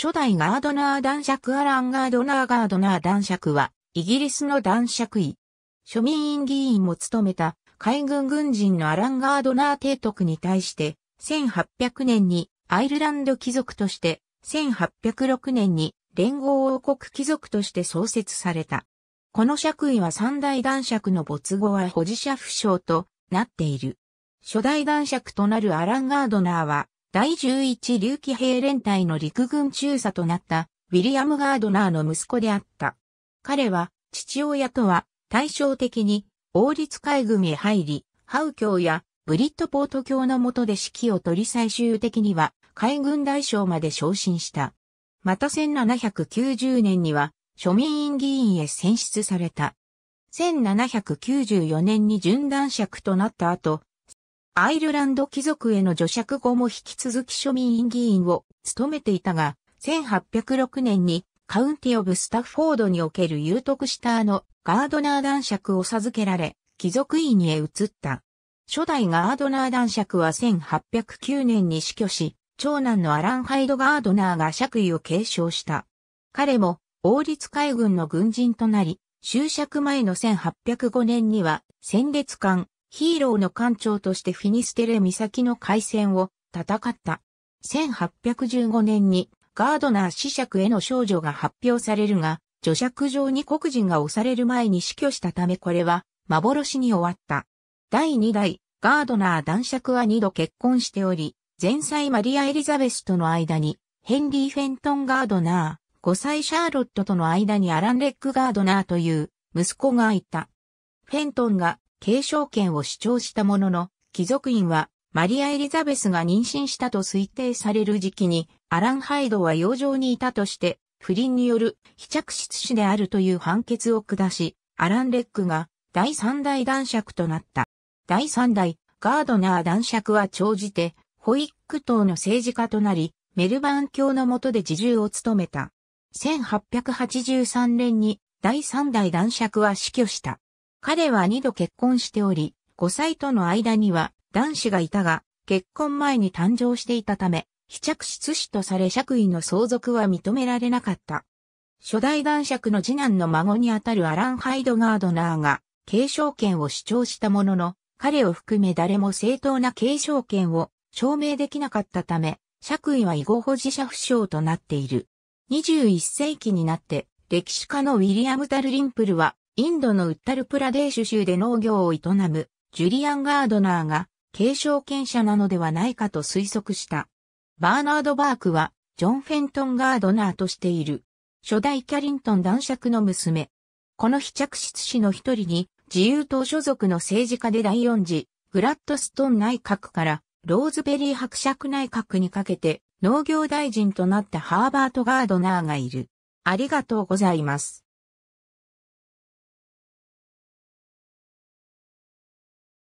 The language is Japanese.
初代ガードナー男爵アラン・ガードナーガードナー男爵は、イギリスの男爵位。庶民院議員も務めた、海軍軍人のアラン・ガードナー提督に対して、1800年にアイルランド貴族として、1806年に連合王国貴族として創設された。この爵位は三大男爵の没後は保持者不詳となっている。初代男爵となるアラン・ガードナーは、第11竜騎兵連隊の陸軍中佐となったウィリアム・ガードナーの息子であった。彼は父親とは対照的に王立海軍へ入り、ハウ教やブリットポート教の下で指揮を取り最終的には海軍大将まで昇進した。また1790年には庶民院議員へ選出された。1794年に準断爵となった後、アイルランド貴族への除釈後も引き続き庶民議員を務めていたが、1806年にカウンティオブスタッフォードにおける有徳したあのガードナー男爵を授けられ、貴族院へ移った。初代ガードナー男爵は1809年に死去し、長男のアラン・ハイド・ガードナーが爵位を継承した。彼も王立海軍の軍人となり、就職前の1805年には戦列艦ヒーローの艦長としてフィニステレ岬の海戦を戦った。1815年にガードナー死爵への少女が発表されるが、女爵上に黒人が押される前に死去したためこれは幻に終わった。第2代ガードナー男爵は2度結婚しており、前妻マリア・エリザベスとの間にヘンリー・フェントン・ガードナー、5歳シャーロットとの間にアラン・レック・ガードナーという息子がいた。フェントンが継承権を主張したものの、貴族院はマリア・エリザベスが妊娠したと推定される時期に、アラン・ハイドは養生にいたとして、不倫による非着出死であるという判決を下し、アラン・レックが第三代男爵となった。第三代ガードナー男爵は長じて、ホイック党の政治家となり、メルバン教の下で自重を務めた。1883年に第三代男爵は死去した。彼は二度結婚しており、5歳との間には男子がいたが、結婚前に誕生していたため、非着室子とされ爵位の相続は認められなかった。初代男爵の次男の孫にあたるアラン・ハイドガードナーが継承権を主張したものの、彼を含め誰も正当な継承権を証明できなかったため、爵位は囲碁保持者不詳となっている。21世紀になって、歴史家のウィリアム・ダルリンプルは、インドのウッタルプラデーシュ州で農業を営むジュリアン・ガードナーが継承権者なのではないかと推測した。バーナード・バークはジョン・フェントン・ガードナーとしている初代キャリントン男爵の娘。この非着室氏の一人に自由党所属の政治家で第4次グラッドストン内閣からローズベリー伯爵内閣にかけて農業大臣となったハーバート・ガードナーがいる。ありがとうございます。